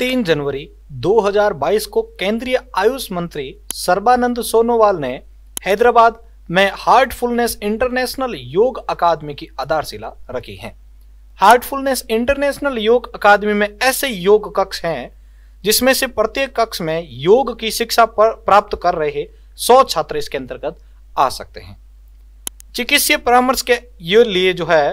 3 जनवरी 2022 को केंद्रीय आयुष मंत्री सर्बानंद सोनोवाल ने हैदराबाद में हार्टफुलनेस इंटरनेशनल योग अकादमी की आधारशिला रखी है हार्टफुलनेस इंटरनेशनल योग अकादमी में ऐसे योग कक्ष हैं जिसमें से प्रत्येक कक्ष में योग की शिक्षा प्राप्त कर रहे सौ छात्र इसके अंतर्गत आ सकते हैं चिकित्सीय परामर्श के ये लिए जो है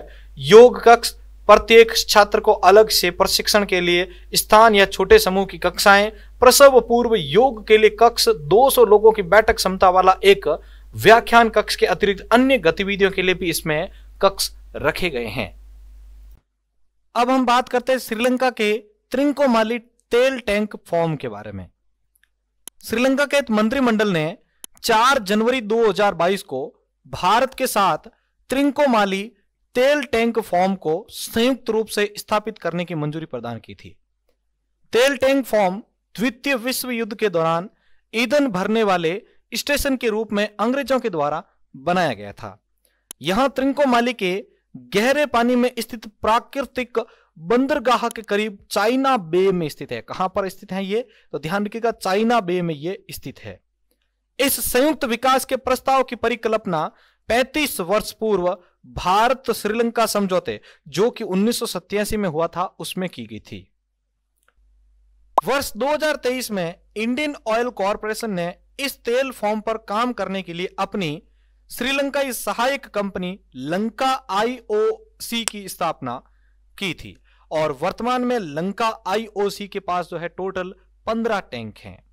योग कक्ष प्रत्येक छात्र को अलग से प्रशिक्षण के लिए स्थान या छोटे समूह की कक्षाएं प्रसव पूर्व योग के लिए कक्ष 200 लोगों की बैठक क्षमता वाला एक व्याख्यान कक्ष के अतिरिक्त अन्य गतिविधियों के लिए भी इसमें कक्ष रखे गए हैं अब हम बात करते हैं श्रीलंका के त्रिंकोमाली तेल टैंक फॉर्म के बारे में श्रीलंका के मंत्रिमंडल ने 4 जनवरी 2022 को भारत के साथ त्रिंकोमाली तेल टैंक फॉर्म को संयुक्त रूप से स्थापित करने की मंजूरी प्रदान की थी तेल टैंक फॉर्म द्वितीय विश्व युद्ध के दौरान ईंधन भरने वाले स्टेशन के रूप में अंग्रेजों के द्वारा बनाया गया था यहां त्रिंको माली के गहरे पानी में स्थित प्राकृतिक बंदरगाह के करीब चाइना बे में स्थित है कहां पर स्थित है ये तो ध्यान रखिएगा चाइना बे में ये स्थित है इस संयुक्त विकास के प्रस्ताव की परिकल्पना 35 वर्ष पूर्व भारत तो श्रीलंका समझौते जो कि उन्नीस में हुआ था उसमें की गई थी वर्ष 2023 में इंडियन ऑयल कॉरपोरेशन ने इस तेल फॉर्म पर काम करने के लिए अपनी श्रीलंकाई सहायक कंपनी लंका आईओसी की स्थापना की थी और वर्तमान में लंका आईओसी के पास जो है टोटल 15 टैंक हैं